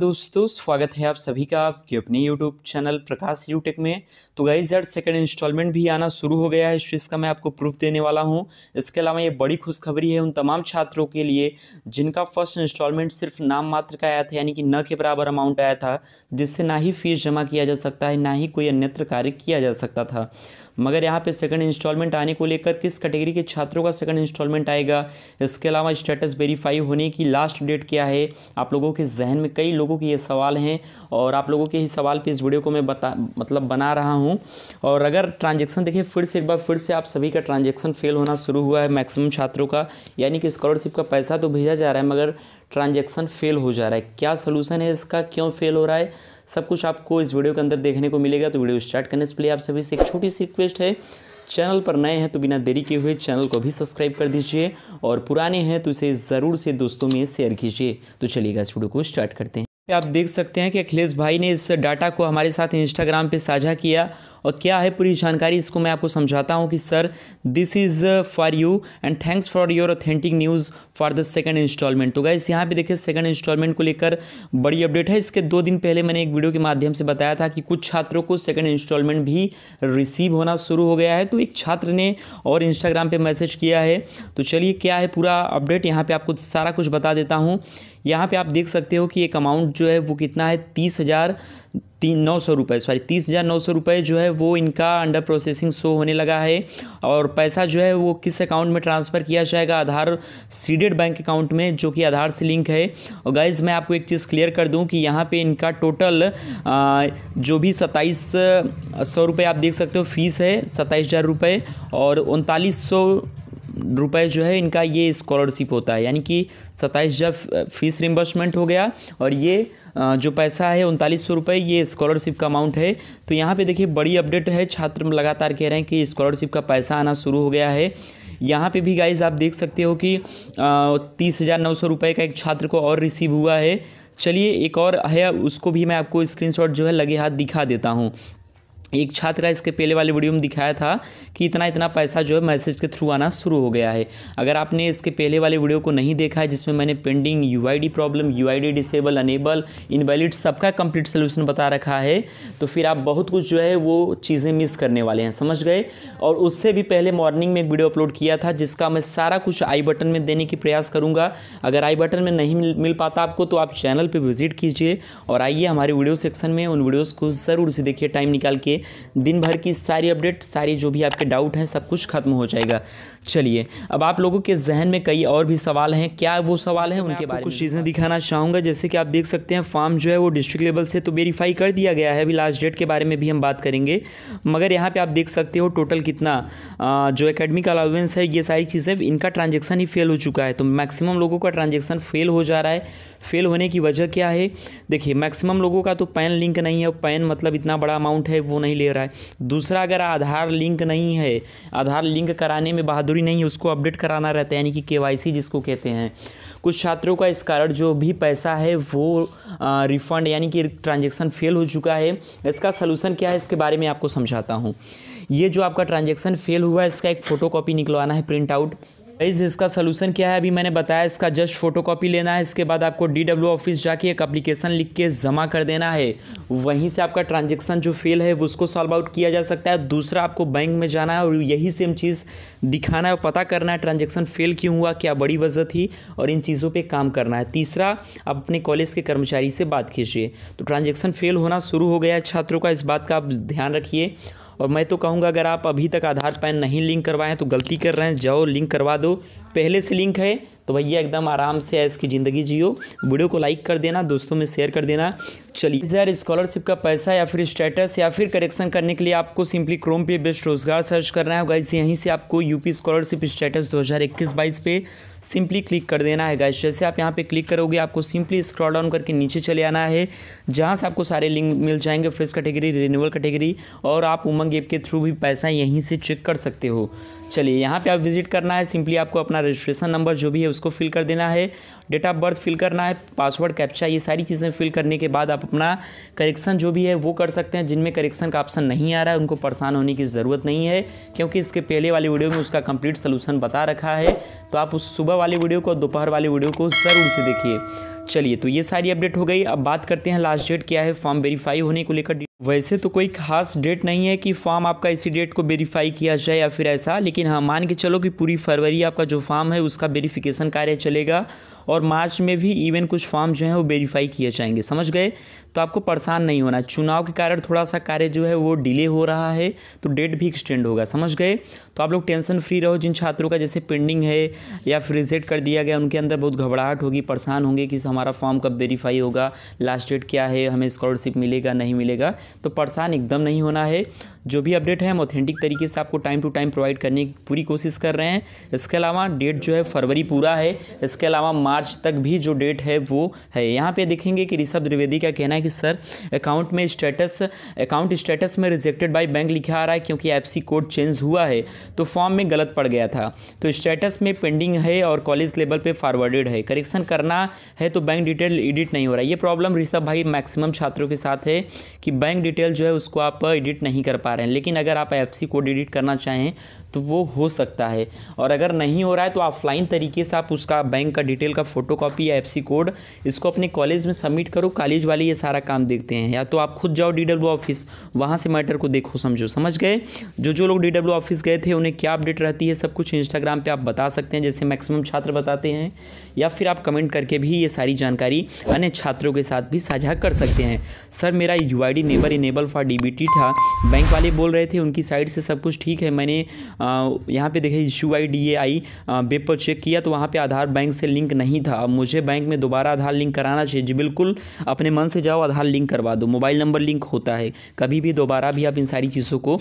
दोस्तों स्वागत है आप सभी का आपके अपने यूट्यूब चैनल प्रकाश यूटेक में तो गाइज यार सेकंड इंस्टॉलमेंट भी आना शुरू हो गया है इस चीज़ का मैं आपको प्रूफ देने वाला हूं इसके अलावा ये बड़ी खुशखबरी है उन तमाम छात्रों के लिए जिनका फर्स्ट इंस्टॉलमेंट सिर्फ नाम मात्र का आया था यानी कि न के बराबर अमाउंट आया था जिससे ना ही फीस जमा किया जा सकता है ना ही कोई अन्यत्र कार्य किया जा सकता था मगर यहाँ पे सेकंड इंस्टॉलमेंट आने को लेकर किस कैटेगरी के छात्रों का सेकंड इंस्टॉलमेंट आएगा इसके अलावा स्टेटस वेरीफाई होने की लास्ट डेट क्या है आप लोगों के जहन में कई लोगों के ये सवाल हैं और आप लोगों के ही सवाल पर इस वीडियो को मैं बता मतलब बना रहा हूँ और अगर ट्रांजेक्शन देखिए फिर से एक बार फिर से आप सभी का ट्रांजेक्शन फेल होना शुरू हुआ है मैक्सिमम छात्रों का यानी कि स्कॉलरशिप का पैसा तो भेजा जा रहा है मगर ट्रांजेक्शन फेल हो जा रहा है क्या सोल्यूशन है इसका क्यों फेल हो रहा है सब कुछ आपको इस वीडियो के अंदर देखने को मिलेगा तो वीडियो स्टार्ट करने से पहले आप सभी से एक छोटी सी रिक्वेस्ट है चैनल पर नए हैं तो बिना देरी के हुए चैनल को भी सब्सक्राइब कर दीजिए और पुराने हैं तो इसे ज़रूर से दोस्तों में शेयर कीजिए तो चलिएगा इस वीडियो को स्टार्ट करते हैं आप देख सकते हैं कि अखिलेश भाई ने इस डाटा को हमारे साथ इंस्टाग्राम पे साझा किया और क्या है पूरी जानकारी इसको मैं आपको समझाता हूँ कि sir this is for you and thanks for your authentic news for the second installment तो गाइस यहाँ पे देखिए सेकंड इंस्टॉलमेंट को लेकर बड़ी अपडेट है इसके दो दिन पहले मैंने एक वीडियो के माध्यम से बताया था कि कुछ छात्रों को सेकेंड इंस्टॉलमेंट भी रिसीव होना शुरू हो गया है तो एक छात्र ने और इंस्टाग्राम पर मैसेज किया है तो चलिए क्या है पूरा अपडेट यहाँ पर आपको सारा कुछ बता देता हूँ यहाँ पे आप देख सकते हो कि एक अमाउंट जो है वो कितना है तीस हज़ार तीन नौ सौ रुपये सॉरी तीस हज़ार नौ सौ रुपये जो है वो इनका अंडर प्रोसेसिंग शो होने लगा है और पैसा जो है वो किस अकाउंट में ट्रांसफ़र किया जाएगा आधार सीडेड बैंक अकाउंट में जो कि आधार से लिंक है और गाइज मैं आपको एक चीज़ क्लियर कर दूं कि यहाँ पे इनका टोटल जो भी सत्ताईस सौ रुपये आप देख सकते हो फीस है सत्ताईस हज़ार रुपये और उनतालीस सौ रुपये जो है इनका ये स्कॉलरशिप होता है यानी कि सत्ताईस हज़ार फीस रिम्बर्समेंट हो गया और ये जो पैसा है उनतालीस सौ रुपये ये स्कॉलरशिप का अमाउंट है तो यहाँ पे देखिए बड़ी अपडेट है छात्र लगातार कह रहे हैं कि स्कॉलरशिप का पैसा आना शुरू हो गया है यहाँ पे भी गाइज आप देख सकते हो कि तीस हज़ार नौ सौ रुपये का एक छात्र को और रिसीव हुआ है चलिए एक और है उसको भी मैं आपको स्क्रीनशॉट जो है लगे हाथ दिखा देता हूँ एक छात्र इसके पहले वाले वीडियो में दिखाया था कि इतना इतना पैसा जो है मैसेज के थ्रू आना शुरू हो गया है अगर आपने इसके पहले वाले वीडियो को नहीं देखा है जिसमें मैंने pending UID problem UID disable enable invalid सबका कंप्लीट सोल्यूशन बता रखा है तो फिर आप बहुत कुछ जो है वो चीज़ें मिस करने वाले हैं समझ गए और उससे भी पहले मॉर्निंग में एक वीडियो अपलोड किया था जिसका मैं सारा कुछ आई बटन में देने की प्रयास करूँगा अगर आई बटन में नहीं मिल पाता आपको तो आप चैनल पर विजिट कीजिए और आइए हमारे वीडियो सेक्शन में उन वीडियोज़ को ज़रूर से देखिए टाइम निकाल के दिन भर की सारी अपडेट सारी जो भी आपके डाउट हैं सब कुछ खत्म हो जाएगा चलिए अब आप लोगों के जहन में कई और भी सवाल हैं क्या वो सवाल हैं उनके बारे में कुछ चीज़ें दिखाना चाहूँगा जैसे कि आप देख सकते हैं फॉर्म जो है वो डिस्ट्रिक्ट लेवल से तो वेरीफाई कर दिया गया है अभी लास्ट डेट के बारे में भी हम बात करेंगे मगर यहाँ पर आप देख सकते हो टोटल कितना जो अकेडमिक अलाउेंस है ये सारी चीज़ें इनका ट्रांजेक्शन ही फेल हो चुका है तो मैक्सिमम लोगों का ट्रांजेक्शन फेल हो जा रहा है फेल होने की वजह क्या है देखिए मैक्सिमम लोगों का तो पैन लिंक नहीं है पैन मतलब इतना बड़ा अमाउंट है वो नहीं नहीं ले रहा है दूसरा अगर आधार लिंक नहीं है आधार लिंक कराने में बहादुरी नहीं है उसको अपडेट कराना रहता है यानी कि के जिसको कहते हैं कुछ छात्रों का इस कारण जो भी पैसा है वो रिफ़ंड यानी कि ट्रांजेक्शन फेल हो चुका है इसका सलूशन क्या है इसके बारे में आपको समझाता हूँ ये जो आपका ट्रांजेक्शन फेल हुआ है इसका एक फ़ोटो निकलवाना है प्रिंट आउट गाइज इसका सलूशन क्या है अभी मैंने बताया इसका जस्ट फोटोकॉपी लेना है इसके बाद आपको डी डब्ल्यू ऑफिस जाके एक अप्लीकेशन लिख के जमा कर देना है वहीं से आपका ट्रांजेक्शन जो फेल है उसको सॉल्व आउट किया जा सकता है दूसरा आपको बैंक में जाना है और यही सेम चीज़ दिखाना है और पता करना है ट्रांजेक्शन फेल क्यों हुआ क्या बड़ी वजह थी और इन चीज़ों पर काम करना है तीसरा आप अपने कॉलेज के कर्मचारी से बात कीजिए तो ट्रांजेक्शन फेल होना शुरू हो गया है छात्रों का इस बात का आप ध्यान रखिए और मैं तो कहूँगा अगर आप अभी तक आधार पैन नहीं लिंक करवाएं तो गलती कर रहे हैं जाओ लिंक करवा दो पहले से लिंक है तो भैया एकदम आराम से इसकी ज़िंदगी जियो वीडियो को लाइक कर देना दोस्तों में शेयर कर देना चलिए हज़ार स्कॉलरशिप का पैसा या फिर स्टेटस या फिर करेक्शन करने के लिए आपको सिंपली क्रोम पे बेस्ट रोजगार सर्च करना है गाइज यहीं से आपको यूपी स्कॉलरशिप स्टेटस दो हज़ार इक्कीस पे सिंपली क्लिक कर देना है गाइस जैसे आप यहाँ पे क्लिक करोगे आपको सिंपली स्क्रॉल डाउन करके नीचे चले आना है जहाँ से आपको सारे लिंक मिल जाएंगे फ्रेश कैटेगरी रिन्यूअल कैटेगरी और आप उमंग ऐप के थ्रू भी पैसा यहीं से चेक कर सकते हो चलिए यहाँ पे आप विजिट करना है सिंपली आपको अपना रजिस्ट्रेशन नंबर जो भी है उसको फिल कर देना है डेट ऑफ बर्थ फिल करना है पासवर्ड कैप्चा ये सारी चीज़ें फिल करने के बाद आप अपना करेक्शन जो भी है वो कर सकते हैं जिनमें करेक्शन का ऑप्शन नहीं आ रहा है उनको परेशान होने की ज़रूरत नहीं है क्योंकि इसके पहले वाली वीडियो में उसका कंप्लीट सोल्यूशन बता रखा है तो आप उस सुबह सुबह वाली वीडियो को दोपहर वाली वीडियो को ज़रूर से देखिए चलिए तो ये सारी अपडेट हो गई अब बात करते हैं लास्ट डेट क्या है फॉर्म वेरीफाई होने को लेकर वैसे तो कोई खास डेट नहीं है कि फॉर्म आपका इसी डेट को वेरीफाई किया जाए या फिर ऐसा लेकिन हाँ मान के चलो कि पूरी फरवरी आपका जो फॉर्म है उसका वेरीफिकेशन कार्य चलेगा और मार्च में भी इवन कुछ फॉर्म जो है वो वेरीफाई किए जाएंगे समझ गए तो आपको परेशान नहीं होना चुनाव के कारण थोड़ा सा कार्य जो है वो डिले हो रहा है तो डेट भी एक्सटेंड होगा समझ गए तो आप लोग टेंशन फ्री रहो जिन छात्रों का जैसे पेंडिंग है या फिर रिजेक्ट कर दिया गया उनके अंदर बहुत घबराहट होगी परेशान होंगे कि हमारा फॉर्म कब वेरीफाई होगा लास्ट डेट क्या है हमें स्कॉलरशिप मिलेगा नहीं मिलेगा तो परेशान एकदम नहीं होना है जो भी अपडेट है हम ऑथेंटिक तरीके से आपको टाइम टू टाइम प्रोवाइड करने की पूरी कोशिश कर रहे हैं इसके अलावा डेट जो है फरवरी पूरा है इसके अलावा मार्च तक भी जो डेट है वो है यहाँ पे देखेंगे कि ऋषभ द्विवेदी का कहना है कि सर अकाउंट में स्टेटस अकाउंट स्टेटस में रिजेक्टेड बाई बैंक लिखा आ रहा है क्योंकि एफ कोड चेंज हुआ है तो फॉर्म में गलत पड़ गया था तो स्टेटस में पेंडिंग है और कॉलेज लेवल पर फॉरवर्डेड है करेक्शन करना है तो बैंक डिटेल एडिट नहीं हो रहा है ये प्रॉब्लम ऋषभ भाई मैक्सिमम छात्रों के साथ है कि बैंक डिटेल जो है उसको आप एडिट नहीं कर पा आ रहे हैं लेकिन अगर आप एफ सी कोड एडिट करना चाहें तो वो हो सकता है और अगर नहीं हो रहा है तो ऑफलाइन तरीके से आप उसका बैंक का डिटेल का फ़ोटो कॉपी या एफ कोड इसको अपने कॉलेज में सबमिट करो कॉलेज वाले ये सारा काम देखते हैं या तो आप खुद जाओ डी ऑफिस वहाँ से मैटर को देखो समझो समझ गए जो जो लोग डी ऑफिस गए थे उन्हें क्या अपडेट रहती है सब कुछ इंस्टाग्राम पर आप बता सकते हैं जैसे मैक्सिमम छात्र बताते हैं या फिर आप कमेंट करके भी ये सारी जानकारी अन्य छात्रों के साथ भी साझा कर सकते हैं सर मेरा यू आई डी नेबर इनेबल फॉर डी था बैंक वाले बोल रहे थे उनकी साइड से सब कुछ ठीक है मैंने यहाँ पे देखिए issue I D A I paper check किया तो वहाँ पे आधार बैंक से लिंक नहीं था मुझे बैंक में दोबारा आधार लिंक कराना चाहिए जी बिल्कुल अपने मन से जाओ आधार लिंक करवा दो मोबाइल नंबर लिंक होता है कभी भी दोबारा भी आप इन सारी चीज़ों को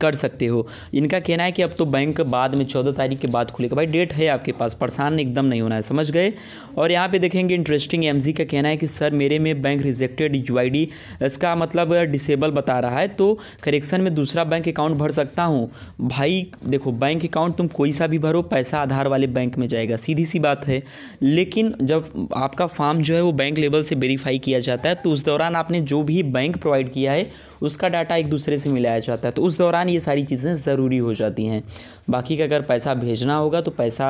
कर सकते हो इनका कहना है कि अब तो बैंक बाद में चौदह तारीख के बाद खुलेगा भाई डेट है आपके पास परेशान एकदम नहीं होना है समझ गए और यहाँ पे देखेंगे इंटरेस्टिंग एमजी का कहना है कि सर मेरे में बैंक रिजेक्टेड यूआईडी इसका मतलब डिसेबल बता रहा है तो करेक्शन में दूसरा बैंक अकाउंट भर सकता हूँ भाई देखो बैंक अकाउंट तुम कोई सा भी भरो पैसा आधार वाले बैंक में जाएगा सीधी सी बात है लेकिन जब आपका फॉर्म जो है वो बैंक लेवल से वेरीफाई किया जाता है तो उस दौरान आपने जो भी बैंक प्रोवाइड किया है उसका डाटा एक दूसरे से मिलाया जाता है तो उस दौरान दौरान ये सारी चीज़ें ज़रूरी हो जाती हैं बाकी का अगर पैसा भेजना होगा तो पैसा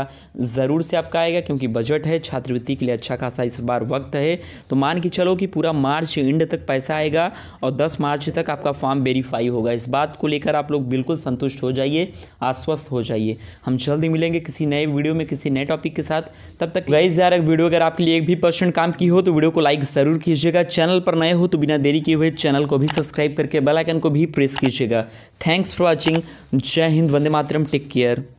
ज़रूर से आपका आएगा क्योंकि बजट है छात्रवृत्ति के लिए अच्छा खासा इस बार वक्त है तो मान के चलो कि पूरा मार्च एंड तक पैसा आएगा और दस मार्च तक आपका फॉर्म वेरीफाई होगा इस बात को लेकर आप लोग बिल्कुल संतुष्ट हो जाइए आश्वस्त हो जाइए हम जल्दी मिलेंगे किसी नए वीडियो में किसी नए टॉपिक के साथ तब तक गई यार वीडियो अगर आपके लिए एक भी परसेंट काम की हो तो वीडियो को लाइक ज़रूर कीजिएगा चैनल पर नए हो तो बिना देरी किए हुए चैनल को भी सब्सक्राइब करके बेल आइकन को भी प्रेस कीजिएगा थैंक थैंक्स फॉर वॉचिंग जय हिंद वंदे मातरम टेक केयर